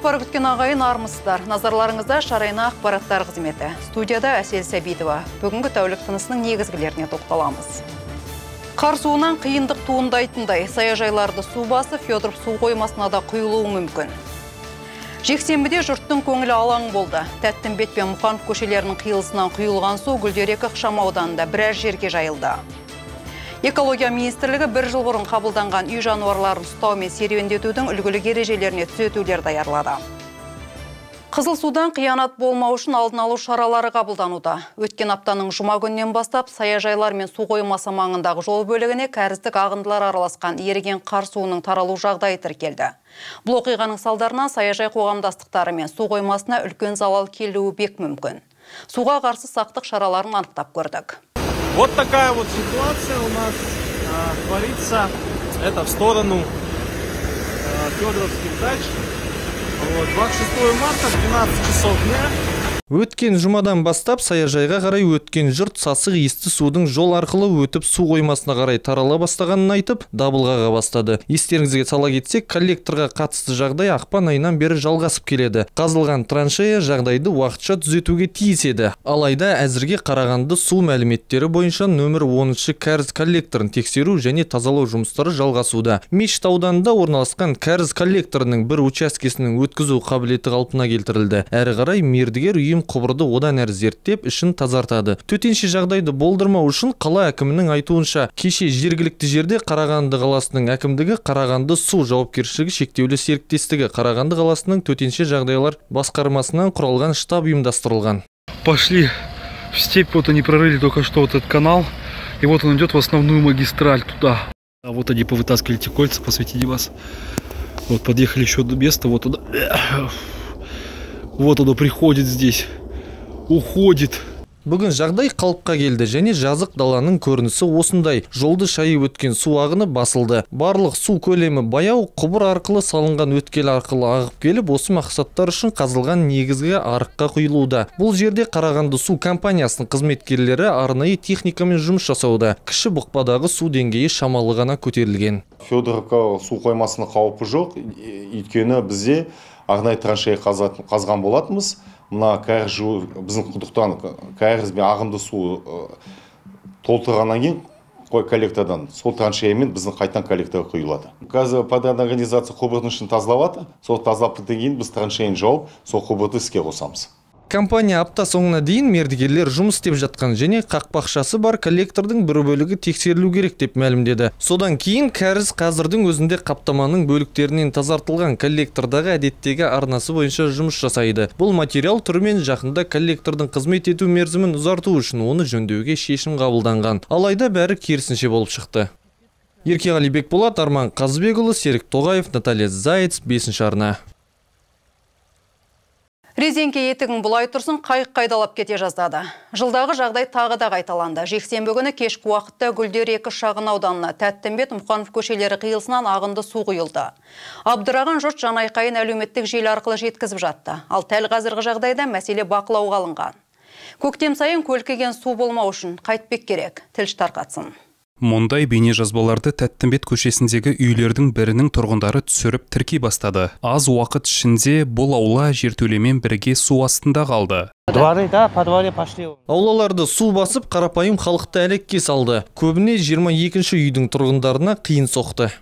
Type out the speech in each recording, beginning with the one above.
Ақпар күткен ағайын армысыздар назарларыңызда шарайына ақпараттар қызметі студияда әсел сәбитова бүгінгі тәулік тынысының негізгілеріне тоқталамыз қар суынан қиындық туындайтындай саяжайларды су басы федоров су қоймасына да құйылуы мүмкін жексенбіде жұрттың көңілі алаң болды тәттімбет пен Мұқан көшелерінің қиылысынан құйылған су гүлдерек жерге жайылды экология министрлігі бір жыл бұрын қабылданған үй жануарларын ұстау мен серуендетудің үлгілік ережелеріне түзетулер даярлады қызыл судан қиянат болмау үшін алдын алу шаралары қабылдануда өткен аптаның жұма күнінен бастап саяжайлар мен су қоймасы маңындағы жол бөлігіне кәріздік ағындылар араласқан еріген қар суының таралу жағдайы тіркелді бұл оқиғаның салдарынан саяжай қоғамдастықтары мен су қоймасына үлкен залал келуі бек мүмкін суға қарсы сақтық шараларын анықтап көрдік Вот такая вот ситуация у нас э, творится. Это в сторону э, а, Федоровских дач. Вот, 26 марта, 12 часов дня. өткен жұмадан бастап саяжайға қарай өткен жұрт сасық есті судың жол арқылы өтіп су қоймасына қарай тарала бастағанын айтып дабылғаға бастады естеріңізге сала кетсек коллекторға қатысты жағдай ақпан айынан бері жалғасып келеді қазылған траншея жағдайды уақытша түзетуге тиіс еді алайда әзірге қарағанды су мәліметтері бойынша нөмір 10 кәріз коллекторын тексеру және тазалау жұмыстары жалғасуда мешіт ауданында орналасқан кәріз коллекторының бір учаскесінің өткізу қабілеті қалпына келтірілді әрі қарай мердігер ұйым құбырды одан әрі зерттеп ішін тазартады төтенше жағдайды болдырмау үшін қала әкімінің айтуынша кеше жергілікті жерде қарағанды қаласының әкімдігі қарағанды су жауапкершілігі шектеулі серіктестігі қарағанды қаласының төтенше жағдайлар басқармасынан құралған штаб ұйымдастырылған пошли в степь вот они прорыли только что вот этот канал и вот он идет в основную магистраль туда а вот они повытаскивали эти кольца посвятили вас вот подъехали еще до места вот туда вот оно приходит здесь уходит Бүгін жағдай қалыпқа келді және жазық даланың көрінісі осындай. Жолды шайы өткен су ағыны басылды. Барлық су көлемі баяу құбыр арқылы салынған өткел арқылы ағып келіп, осы мақсаттар үшін қазылған негізгі арыққа құйылуда. Бұл жерде Қарағанды су компаниясының қызметкерлері арнайы техникамен жұмыс жасауда. Кіші бұқпадағы су деңгейі шамалы ғана көтерілген. Федоровка су қоймасының жоқ, өйткені бізде арнайы траншея қазатын, қазған болатынбыз мына кәріз жуы, біздің құдықтан кәріз бен ағынды су толтырғаннан кейін коллектордан сол траншеямен біздің қайтан коллекторға құйылады қазір подрядная организация құбырдың ішін тазалап жатыр сол тазалап кейін біз траншеяны жауып сол құбырды іске қосамыз компания апта соңына дейін мердігерлер жұмыс істеп жатқан және қақпақшасы бар коллектордың бір бөлігі тексерілу керек деп мәлімдеді содан кейін кәріз қазірдің өзінде қаптаманың бөліктерінен тазартылған коллектордағы әдеттегі арнасы бойынша жұмыс жасайды бұл материал түрімен жақында коллектордың қызмет ету мерзімін ұзарту үшін оны жөндеуге шешім қабылданған алайда бәрі керісінше болып шықты еркеғали болат арман қазыбекұлы серік тоғаев наталья заяц бесінші арна Резенке етігін бұлай тұрсын қайық қайдалап кете жаздады. Жылдағы жағдай тағы да қайталанды. Жексенбі күні кешкі уақытта гүлдер екі шағын ауданына Тәттімбет Мұқанов көшелері қиылысынан ағынды су құйылды. Абдыраған жұрт жанайқайын әлеуметтік желі арқылы жеткізіп жатты. Ал тәл қазіргі жағдайда мәселе бақылауға алынған. Көктем сайын көлкіген су болмау үшін қайтпек керек. Тілші тарқатсын мұндай бейнежазбаларды тәттімбет көшесіндегі үйлердің бірінің тұрғындары түсіріп тіркей бастады аз уақыт ішінде бұл аула жертөлемен бірге су астында қалды дворы да по дворе аулаларды су басып қарапайым халықты әлекке салды көбіне 22 екінші үйдің тұрғындарына қиын соқты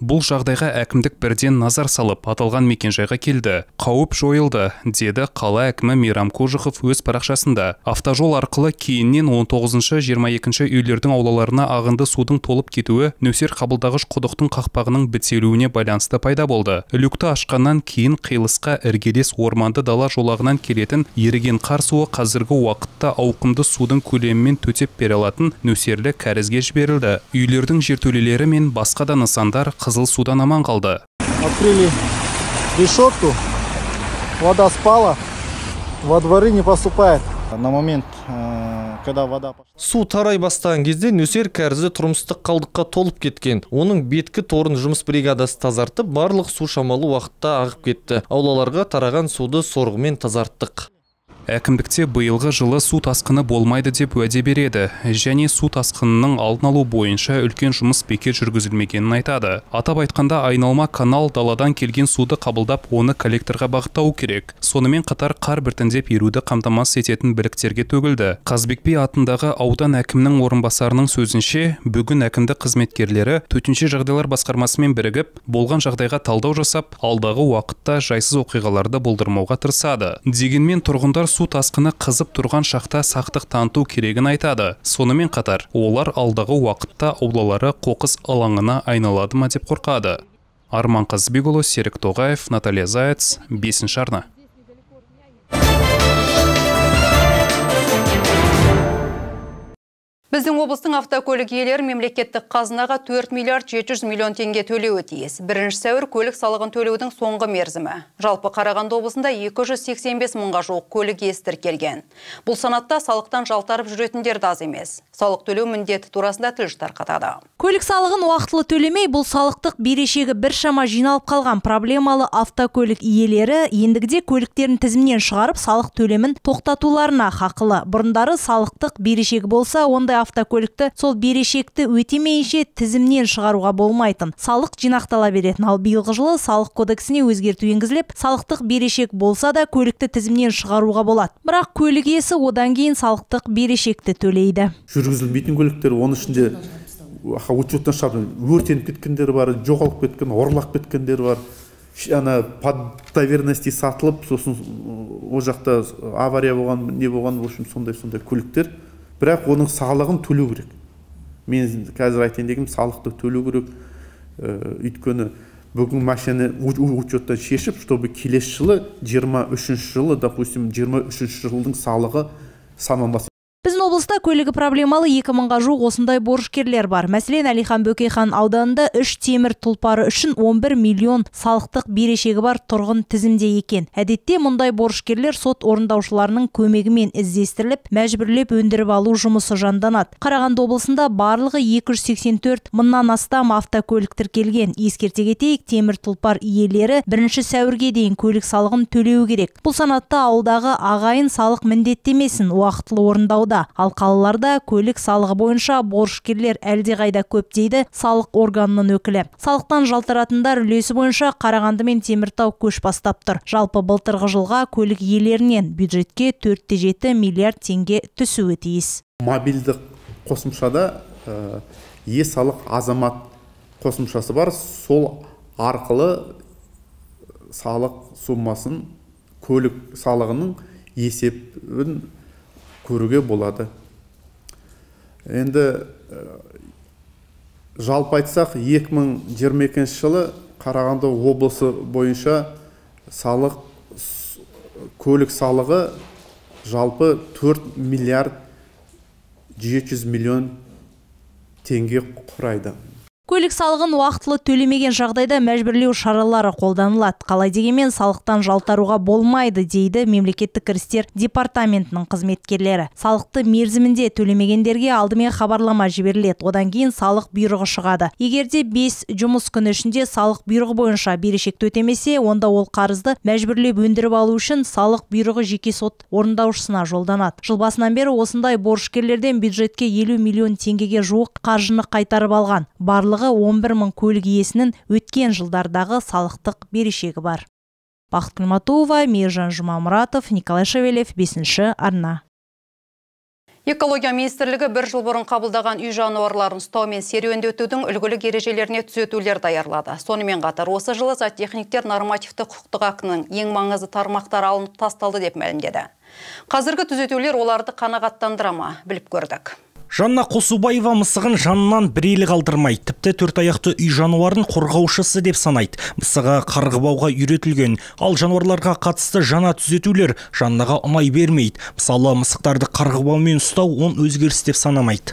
бұл жағдайға әкімдік бірден назар салып аталған мекенжайға келді қауіп жойылды деді қала әкімі мейрам қожықов өз парақшасында автожол арқылы кейіннен 19-22 үйлердің аулаларына ағынды судың толып кетуі нөсер қабылдағыш құдықтың қақпағының бітелуіне байланысты пайда болды люкті ашқаннан кейін қиылысқа іргелес орманды дала жолағынан келетін еріген қар суы қазіргі уақытта ауқымды судың көлемімен төтеп бере алатын нөсерлі кәрізге жіберілді үйлердің жертөлелері мен басқа да нысандар қызыл судан аман қалды открыли решетку вода спала во дворы не поступает на момент э, когда вода су тарай бастаған кезде нөсер кәрізі тұрмыстық қалдыққа толып кеткен оның беткі торын жұмыс бригадасы тазартып барлық су шамалы уақытта ағып кетті аулаларға тараған суды сорғымен тазарттық әкімдікте биылғы жылы су тасқыны болмайды деп уәде береді және су тасқынының алдын алу бойынша үлкен жұмыс бекер жүргізілмегенін айтады атап айтқанда айналма канал даладан келген суды қабылдап оны коллекторға бағыттау керек сонымен қатар қар біртіндеп еруді қамтамасыз ететін біліктерге төгілді қазбек би атындағы аудан әкімінің орынбасарының сөзінше бүгін әкімдік қызметкерлері төтенше жағдайлар басқармасымен бірігіп болған жағдайға талдау жасап алдағы уақытта жайсыз оқиғаларды болдырмауға тырысады дегенмен тұрғындар су тасқыны қызып тұрған шақта сақтық таныту керегін айтады сонымен қатар олар алдағы уақытта аулалары қоқыс алаңына айналады ма деп қорқады арман қазыбекұлы серік тоғаев наталья заяц бесінші арна Біздің облыстың автокөлік иелері мемлекеттік қазынаға 4 миллиард 700 миллион теңге төлеуі тиіс. Бірінші сәуір көлік салығын төлеудің соңғы мерзімі. Жалпы Қарағанды облысында 285 мыңға жуық көлік иесі тіркелген. Бұл санатта салықтан жалтарып жүретіндер аз емес. Салық төлеу міндеті турасында тілші тарқатады. Көлік салығын уақытылы төлемей, бұл салықтық берешегі біршама жиналып қалған проблемалы автокөлік иелері ендігіде көліктерін тізімнен шығарып салық төлемін тоқтатуларына хақылы. Бұрындары салықтық берешегі болса, ондай автокөлікті сол берешекті өтемейінше тізімнен шығаруға болмайтын салық жинақтала беретін ал биылғы жылы салық кодексіне өзгерту енгізіліп салықтық берешек болса да көлікті тізімнен шығаруға болады бірақ көлік иесі одан кейін салықтық берешекті төлейді жүргізілмейтін көліктер оның ішінде учеттан шығарып өртеніп кеткендер бар жоғалып кеткен ұрлап кеткендер бар ана под доверенности сатылып сосын ол жақта авария болған не болған в общем сондай сондай көліктер бірақ оның салығын төлеу керек мен қазір айтайын дегенім салықты төлеу керек э, өйткені бүгін машина учеттан шешіп чтобы келесі жылы 23 үшінші жылы допустим жиырма үшінші жылдың салығы саман біздің облыста көлігі проблемалы 2 мыңға жуық осындай борышкерлер бар мәселен әлихан бөкейхан ауданында үш темір тұлпары үшін 11 миллион салықтық берешегі бар тұрғын тізімде екен әдетте мұндай борышкерлер сот орындаушыларының көмегімен іздестіріліп мәжбүрлеп өндіріп алу жұмысы жанданады қарағанды облысында барлығы 284 мыңнан астам автокөлік тіркелген ескерте кетейік темір тұлпар иелері бірінші сәуірге дейін көлік салығын төлеу керек бұл санатта ауылдағы ағайын салық міндеттемесін уақытылы орындауда ал қалаларда көлік салығы бойынша борышкерлер әлдеқайда көп дейді салық органының өкілі салықтан жалтаратындар үлесі бойынша қарағанды мен теміртау көш бастап тұр жалпы былтырғы жылға көлік иелерінен бюджетке төрт те жеті миллиард теңге түсуі тиіс мобильдік қосымшада э, е салық азамат қосымшасы бар сол арқылы салық суммасын көлік салығының есебін көруге болады енді э, жалпы айтсақ 2022 жылы қарағанды облысы бойынша салық көлік салығы жалпы 4 миллиард 700 миллион теңге құрайды көлік салығын уақытылы төлемеген жағдайда мәжбүрлеу шаралары қолданылады қалай дегенмен салықтан жалтаруға болмайды дейді мемлекеттік кірістер департаментінің қызметкерлері салықты мерзімінде төлемегендерге алдымен хабарлама жіберіледі одан кейін салық бұйрығы шығады егерде 5 жұмыс күні ішінде салық бұйрығы бойынша берешек төтемесе онда ол қарызды мәжбүрлеп өндіріп алу үшін салық бұйрығы жеке сот орындаушысына жолданады жыл басынан бері осындай борышкерлерден бюджетке елу миллион теңгеге жуық қаржыны қайтарып алған барлық барлығы 11 мың көлік иесінің өткен жылдардағы салықтық берешегі бар бақыт Мержан мейіржан жұмамұратов николай шевелев бесінші арна экология министрлігі бір жыл бұрын қабылдаған үй жануарларын ұстау мен серуендетудің үлгілік ережелеріне түзетулер даярлады сонымен қатар осы жылы техниктер нормативті құқықтық актінің ең маңызды тармақтары алынып тасталды деп мәлімдеді қазіргі түзетулер оларды қанағаттандыра ма біліп көрдік жанна қосубаева мысығын жанынан бір елі қалдырмай тіпті төрт аяқты үй жануарын қорғаушысы деп санайды мысығы қарғыбауға үйретілген ал жануарларға қатысты жаңа түзетулер жаннаға ұмай бермейді мысалы мысықтарды қарғыбаумен ұстау оң өзгеріс деп санамайды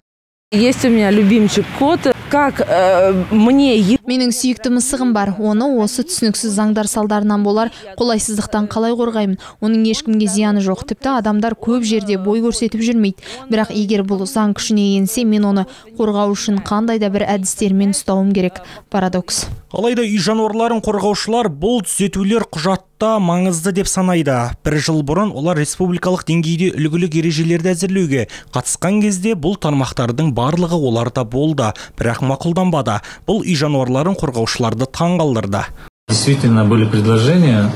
есть у меня любимчик кот как э, мне менің сүйікті мысығым бар оны осы түсініксіз заңдар салдарынан болар қолайсыздықтан қалай қорғаймын оның ешкімге зияны жоқ тіпті адамдар көп жерде бой көрсетіп жүрмейді бірақ егер бұл заң күшіне енсе мен оны қорғау үшін қандай да бір әдістермен ұстауым керек парадокс алайда үй жануарларын қорғаушылар бұл түзетулер құжатта маңызды деп санайды бір жыл бұрын олар республикалық деңгейде үлгілік ережелерді әзірлеуге қатысқан кезде бұл тармақтардың барлығы оларда болды бірақ мақұлданбады бұл үй жануарларын қорғаушыларды таңғалдырды действительно были предложения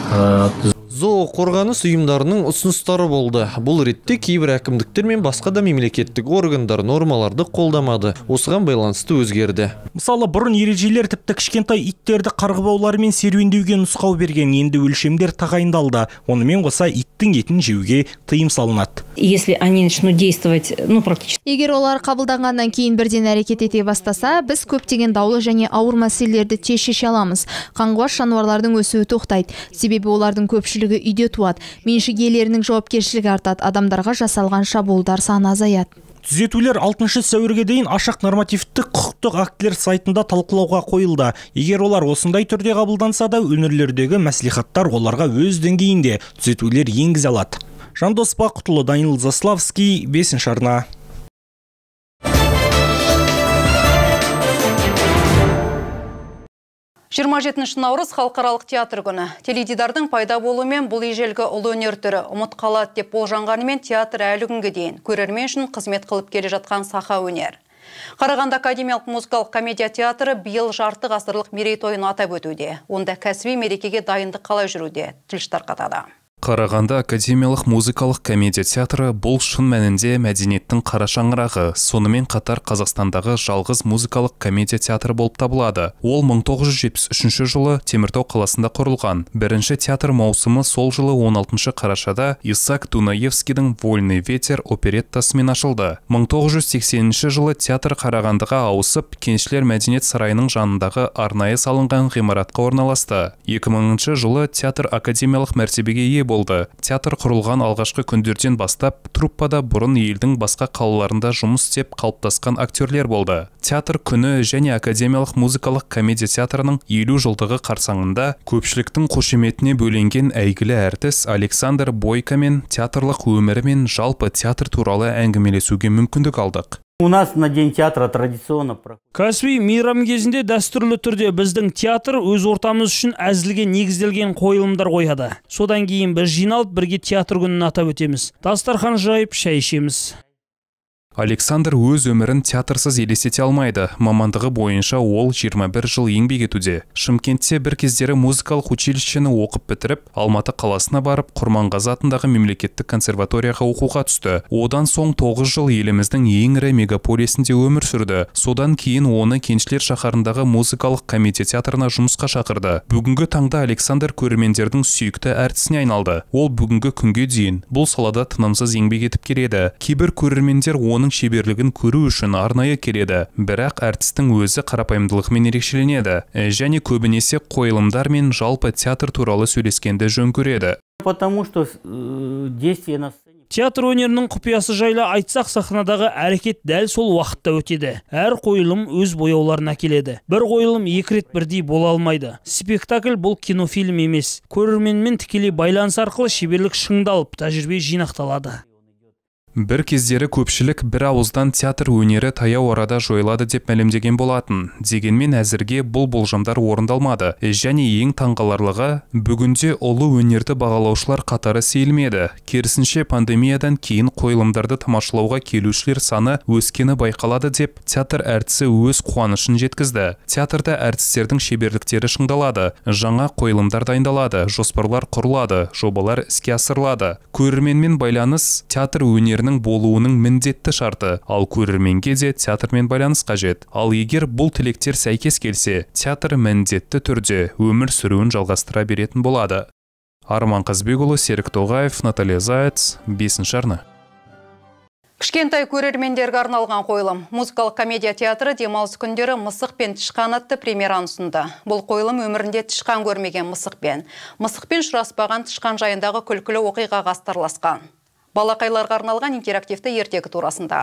зооқорғаныс ұйымдарының ұсыныстары болды бұл ретте кейбір әкімдіктер мен басқа да мемлекеттік органдар нормаларды қолдамады осыған байланысты өзгерді мысалы бұрын ережелер тіпті кішкентай иттерді қарғыбаулармен серуендеуге нұсқау берген енді өлшемдер тағайындалды онымен қоса иттің етін жеуге тыйым салынады если они начнут действовать ну практически егер олар қабылданғаннан кейін бірден әрекет ете бастаса біз көптеген даулы және ауыр мәселелерді тез шеше аламыз қаңғыбас жануарлардың өсуі тоқтайды себебі олардың көпшілігі көпшілігі үйде туады меншік иелерінің жауапкершілігі артады адамдарға жасалған шабуылдар саны азаяды түзетулер 6 сәуірге дейін ашақ нормативтік құқықтық актілер сайтында талқылауға қойылды егер олар осындай түрде қабылданса да өңірлердегі мәслихаттар оларға өз деңгейінде түзетулер енгізе алады жандос бақұтұлы данил заславский бесінші арна 27 наурыз халықаралық театр күні. Теледидардың пайда болуымен бұл ежелгі ұлы өнер түрі ұмыт қалады деп болжанғанымен театр әлі күнге дейін көрермен үшін қызмет қылып келе жатқан саха өнер. Қарағанды академиялық музыкалық комедия театры биыл жарты ғасырлық мерейтойын атап өтуде. Онда кәсіби мерекеге дайындық қалай жүруде тілші тарқатады. Қарағанды академиялық музыкалық комедия театры бұл шын мәнінде мәдениеттің қара шаңырағы сонымен қатар қазақстандағы жалғыз музыкалық комедия театры болып табылады ол 1973 жылы теміртау қаласында құрылған бірінші театр маусымы сол жылы 16 қарашада Исак дунаевскийдің вольный ветер опереттасымен ашылды 1980 жылы театр қарағандыға ауысып кеншілер мәдениет сарайының жанындағы арнайы салынған ғимаратқа орналасты 2000 жылы театр академиялық мәртебеге ие болды болды театр құрылған алғашқы күндерден бастап труппада бұрын елдің басқа қалаларында жұмыс істеп қалыптасқан актерлер болды театр күні және академиялық музыкалық комедия театрының елу жылдығы қарсаңында көпшіліктің қошеметіне бөленген әйгілі әртіс александр Бойкамен театрлық өмірі мен жалпы театр туралы әңгімелесуге мүмкіндік алдық У нас на день театра традиционно кәсіби мейрам кезінде дәстүрлі түрде біздің театр өз ортамыз үшін әзілге негізделген қойылымдар қояды содан кейін біз жиналып бірге театр күнін атап өтеміз дастархан жайып шай ішеміз александр өз өмірін театрсыз елестете алмайды мамандығы бойынша ол 21 жыл еңбек етуде шымкентте бір кездері музыкалық училищені оқып бітіріп алматы қаласына барып құрманғазы атындағы мемлекеттік консерваторияға оқуға түсті одан соң 9 жыл еліміздің ең ірі мегаполисінде өмір сүрді содан кейін оны кеншілер шаһарындағы музыкалық комитет театрына жұмысқа шақырды бүгінгі таңда александр көрермендердің сүйікті әртісіне айналды ол бүгінгі күнге дейін бұл салада тынымсыз еңбек етіп келеді кейбір көрермендер оның шеберлігін көру үшін арнайы келеді бірақ әртістің өзі қарапайымдылығымен ерекшеленеді және көбінесе қойылымдар мен жалпы театр туралы сөйлескенді жөн көреді потому что э, действие на театр өнерінің құпиясы жайлы айтсақ сахнадағы әрекет дәл сол уақытта өтеді әр қойылым өз бояуларын әкеледі бір қойылым екі рет бірдей бола алмайды спектакль бұл кинофильм емес көрерменмен тікелей байланыс арқылы шеберлік шыңдалып тәжірибе жинақталады бір кездері көпшілік бір ауыздан театр өнері таяу арада жойылады деп мәлімдеген болатын дегенмен әзірге бұл болжамдар орындалмады және ең таңғаларлығы бүгінде ұлы өнерді бағалаушылар қатары сейілмеді керісінше пандемиядан кейін қойылымдарды тамашалауға келушілер саны өскені байқалады деп театр әртісі өз қуанышын жеткізді театрда әртістердің шеберліктері шыңдалады жаңа қойылымдар дайындалады жоспарлар құрылады жобалар іске асырылады көрерменмен байланыс театр өнері тілектерінің болуының міндетті шарты ал көрерменге де театрмен байланыс қажет ал егер бұл тілектер сәйкес келсе театр міндетті түрде өмір сүруін жалғастыра беретін болады арман қазбекұлы серік тоғаев наталья заяц бесінші арна кішкентай көрермендерге арналған қойылым музыкалық комедия театры демалыс күндері мысық пен тышқан атты премьераны ұсынды бұл қойылым өмірінде тышқан көрмеген мысықпен мысықпен ұшыраспаған тышқан жайындағы күлкілі оқиғаға астарласқан балақайларға арналған интерактивті ертегі турасында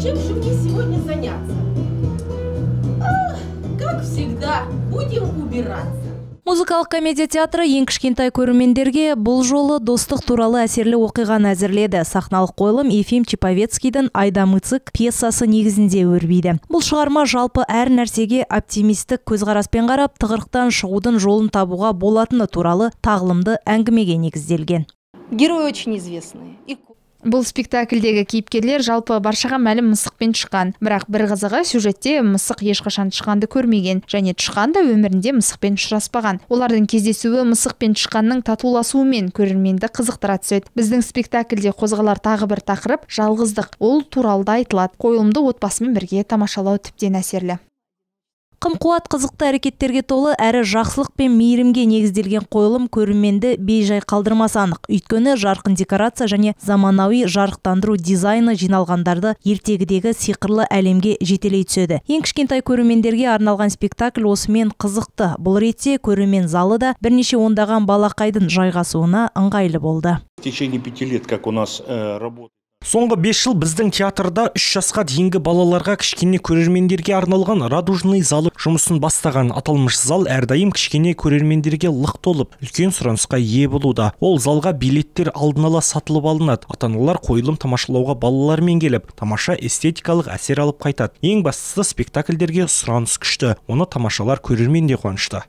чем же мне сегодня заняться как всегда будем убираться музыкалық комедия театры ең кішкентай көрермендерге бұл жолы достық туралы әсерлі оқиғаны әзірледі сахналық қойылым ефим чиповецкийдің айда цик пьесасы негізінде өрбиді бұл шығарма жалпы әр нәрсеге оптимистік көзқараспен қарап тығырықтан шығудың жолын табуға болатыны туралы тағылымды әңгімеге негізделген Герой очень известные бұл спектакльдегі кейіпкерлер жалпы баршаға мәлім мысықпен тышқан бірақ бір қызығы сюжетте мысық ешқашан тышқанды көрмеген және тышқан да өмірінде мысықпен ұшыраспаған олардың кездесуі мысық пен тышқанның татуласуымен көрерменді қызықтыра түседі біздің спектакльде қозғалар тағы бір тақырып жалғыздық ол туралы да айтылады қойылымды отбасымен бірге тамашалау тіптен әсерлі қуат қызықты әрекеттерге толы әрі жақсылық пен мейірімге негізделген қойылым көрерменді бейжай қалдырмасы анық өйткені жарқын декорация және заманауи жарықтандыру дизайны жиналғандарды ертегідегі сиқырлы әлемге жетелей түседі ең кішкентай көрермендерге арналған спектакль осымен қызықты бұл ретте көрермен залы да бірнеше ондаған балақайдың жайғасуына ыңғайлы болды в течение пяти лет как у нас э, работа соңғы 5 жыл біздің театрда 3 жасқа дейінгі балаларға кішкене көрермендерге арналған радужный залы жұмысын бастаған аталмыш зал әрдайым кішкене көрермендерге лық толып үлкен сұранысқа ие болуда ол залға билеттер алдын ала сатылып алынады ата аналар қойылым тамашалауға балалармен келіп тамаша эстетикалық әсер алып қайтады ең бастысы спектакльдерге сұраныс күшті оны тамашалар көрермен де қуанышты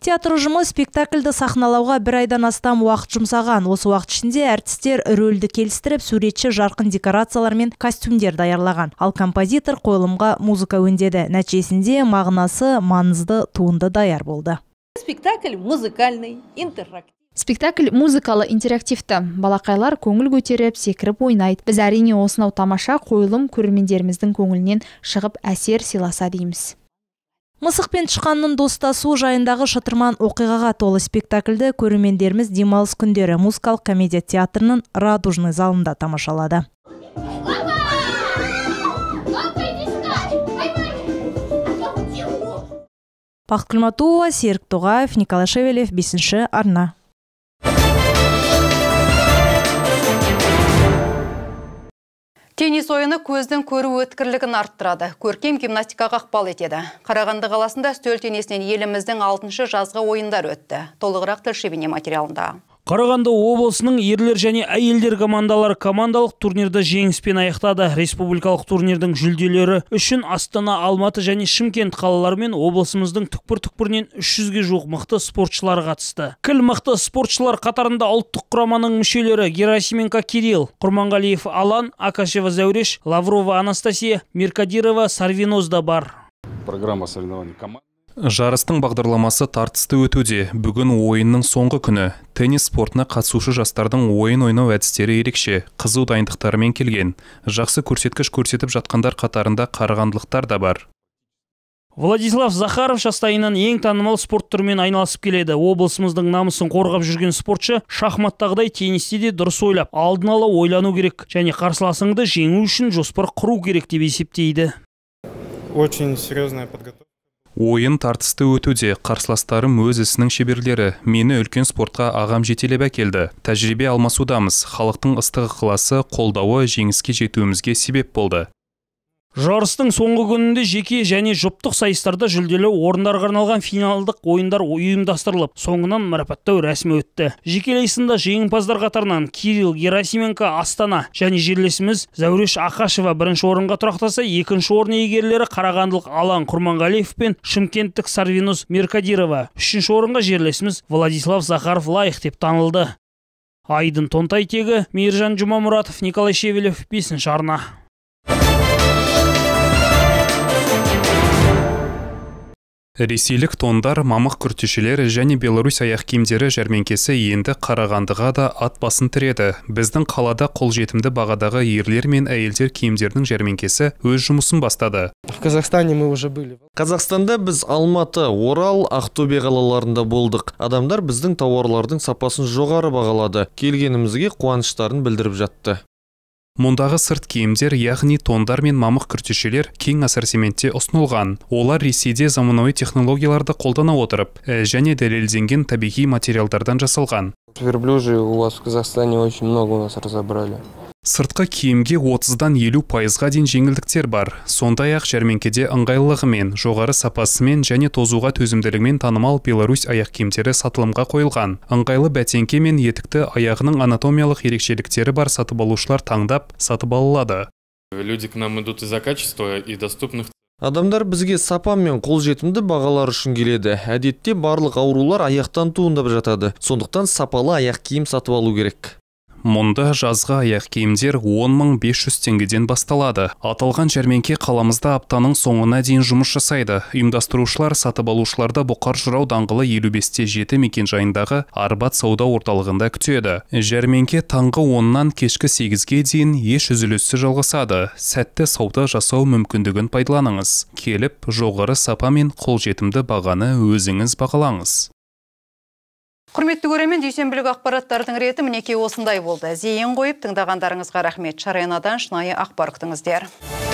Театр ұжымы спектакльді сақналауға бір айдан астам уақыт жұмсаған. Осы уақыт ішінде әртістер рөлді келістіріп, суретші жарқын декорациялар мен костюмдер даярлаған. Ал композитор қойылымға музыка өндеді. Нәтижесінде мағынасы маңызды туынды даяр болды. Спектакль музыкальный, интерактив. Спектакль музыкалы интерактивті. Балақайлар көңіл көтеріп, секіріп ойнайды. Біз әрине осынау тамаша қойылым көрермендеріміздің көңілінен шығып әсер сыйласа дейміз мысық пен тышқанның достасуы жайындағы шытырман оқиғаға толы спектакльді көрермендеріміз демалыс күндері музыкалық комедия театрының радужный залында тамашалады матуова серік тоғаев николай шевелев бесінші арна Теннис ойыны көздің көру өткірлігін арттырады, көркем гимнастикаға ықпал етеді. Қарағанды қаласында стөл теннисінен еліміздің алтыншы жазғы ойындар өтті. Толығырақ тілші материалында. Қарағанды облысының ерлер және әйелдер командалары командалық турнирді жеңіспен аяқтады. Республикалық турнирдің жүлделері үшін Астана, Алматы және Шымкент қалалары мен облысымыздың түкпір-түкпірінен 300-ге жуық мықты спортшылар қатысты. Кіл мықты спортшылар қатарында ұлттық құраманың мүшелері Герасименко Кирилл, Құрманғалиев Алан, Акашева Зәуреш, Лаврова Анастасия, Меркадирова Сарвиноз да бар. Программа соревнований команд жарыстың бағдарламасы тартысты өтуде бүгін ойынның соңғы күні теннис спортына қатысушы жастардың ойын ойнау әдістері ерекше қызу дайындықтарымен келген жақсы көрсеткіш көрсетіп жатқандар қатарында қарағандылықтар да бар владислав захаров жастайынан ең танымал спорт түрмен айналысып келеді облысымыздың намысын қорғап жүрген спортшы шахматтағыдай теннисте де дұрыс ойлап алдын ала ойлану керек және қарсыласыңды жеңу үшін жоспар құру керек деп есептейді очень серьезная подготовка ойын тартысты өтуде қарсыластарым өз ісінің шеберлері мені үлкен спортқа ағам жетелеп әкелді тәжірибе алмасудамыз халықтың ыстық ықыласы қолдауы жеңіске жетуімізге себеп болды жарыстың соңғы күнінде жеке және жұптық сайыстарда жүлделі орындарға арналған финалдық ойындар ұйымдастырылып соңынан марапаттау рәсімі өтті жекелей сында жеңімпаздар қатарынан кирилл герасименко астана және жерлесіміз зәуреш ақашева бірінші орынға тұрақтаса екінші орын иегерлері қарағандылық алан құрманғалиев пен шымкенттік сарвинус меркадирова үшінші орынға жерлесіміз владислав захаров лайық деп танылды айдын тонтайтегі мейіржан жұмамұратов николай шевелев бесінші арна ресейлік тондар мамық күртешелер және беларусь аяқ киімдері жәрмеңкесі енді қарағандыға да ат басын тіреді біздің қалада қолжетімді бағадағы ерлер мен әйелдер киімдерінің жәрмеңкесі өз жұмысын бастады в казахстане мы уже были қазақстанда біз алматы орал ақтөбе қалаларында болдық адамдар біздің тауарлардың сапасын жоғары бағалады келгенімізге қуаныштарын білдіріп жатты мұндағы сырт киімдер яғни тондар мен мамық күртешелер кең ассортиментте ұсынылған олар ресейде заманауи технологияларды қолдана отырып э, және дәлелденген табиғи материалдардан жасалған верблюжий у вас в казахстане очень много у нас разобрали сыртқы киімге 30-дан 50 пайызға дейін жеңілдіктер бар сондай ақ жәрменкеде ыңғайлылығымен жоғары сапасымен және тозуға төзімділігімен танымал беларусь аяқ киімдері сатылымға қойылған ыңғайлы бәтенке мен етікті аяғының анатомиялық ерекшеліктері бар сатып алушылар таңдап сатып ала люди к нам идут из за качества и доступных Адамдар бізге сапа мен қол жетімді бағалар үшін келеді. Әдетте барлық аурулар аяқтан туындап жатады. Сондықтан сапалы аяқ киім сатып алу керек мұнда жазға аяқ киімдер 10500 теңгеден басталады аталған жәрменке қаламызда аптаның соңына дейін жұмыс жасайды ұйымдастырушылар сатып алушыларды бұқар жырау даңғылы 55-те жеті мекенжайындағы арбат сауда орталығында күтеді Жәрменке таңғы оннан кешкі сегізге дейін еш үзіліссіз жалғасады сәтті сауда жасау мүмкіндігін пайдаланыңыз келіп жоғары сапа мен қолжетімді бағаны өзіңіз бағалаңыз құрметті көрермен дүйсенбілік ақпараттардың реті мінекей осындай болды зейін қойып тыңдағандарыңызға рахмет шаренадан шынайы ақпар күтіңіздер